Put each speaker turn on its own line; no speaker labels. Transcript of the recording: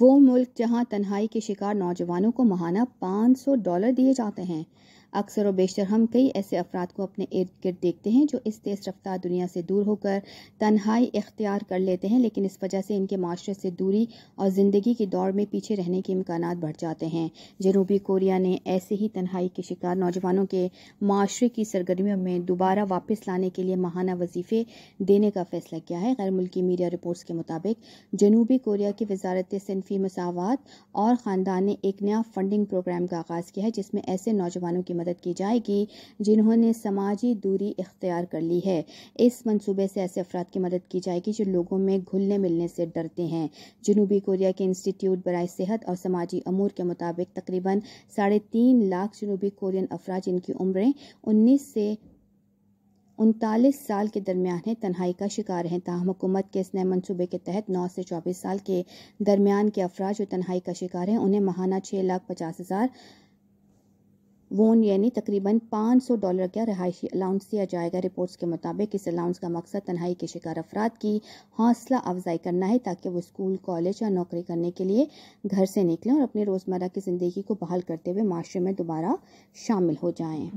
वो मुल्क जहां तन्हाई के शिकार नौजवानों को माहाना 500 डॉलर दिए जाते हैं अक्सर और बेशतर हम कई ऐसे अफराद को अपने इर्द गिर्द देखते हैं जो इस तेज़ रफ्तार दुनिया से दूर होकर तन्हाई इख्तियार कर लेते हैं लेकिन इस वजह से इनके माशरे से दूरी और ज़िंदगी की दौड़ में पीछे रहने के इम्कान बढ़ जाते हैं जनूबी कोरिया ने ऐसे ही तन्हाई के शिकार नौजवानों के माशरे की सरगर्मियों में दोबारा वापस लाने के लिए माहाना वजीफ़े देने का फैसला किया है गैर मुल्की मीडिया रिपोर्ट्स के मुताबिक जनूबी कोरिया की वजारत सिनफी मसावत और ख़ानदान ने एक नया फंडिंग प्रोग्राम का आगाज़ किया है जिसमें ऐसे नौजवानों की मदद की जाएगी जिन्होंने समाजी दूरी इख्तियार कर ली है इस मंसूबे से ऐसे अफराद की मदद की जाएगी जो लोगों में घुलने मिलने से डरते हैं जनूबी कोरिया के इंस्टीट्यूट बरए सेहत और समाजी अमूर के मुताबिक तकरीबन साढ़े तीन लाख जनूबी कोरियन अफराद जिनकी उम्रें उन्नीस से उनतालीस साल के दरमियान है तन्हाई का शिकार हैं ताहम हुकूमत के इस नए मनसूबे के तहत नौ से चौबीस साल के दरमियान के अफराज जो तन्हाई का शिकार हैं उन्हें महाना छः लाख पचास हज़ार वोन यानी तकरीबन 500 डॉलर का रहायशी अलाउंस दिया जाएगा रिपोर्ट्स के मुताबिक इस अलाउंस का मकसद तनहाई के शिकार अफराद की हौसला अफजाई करना है ताकि वो स्कूल कॉलेज या नौकरी करने के लिए घर से निकलें और अपने रोज़मर्रा की ज़िंदगी को बहाल करते हुए माशरे में दोबारा शामिल हो जाएँ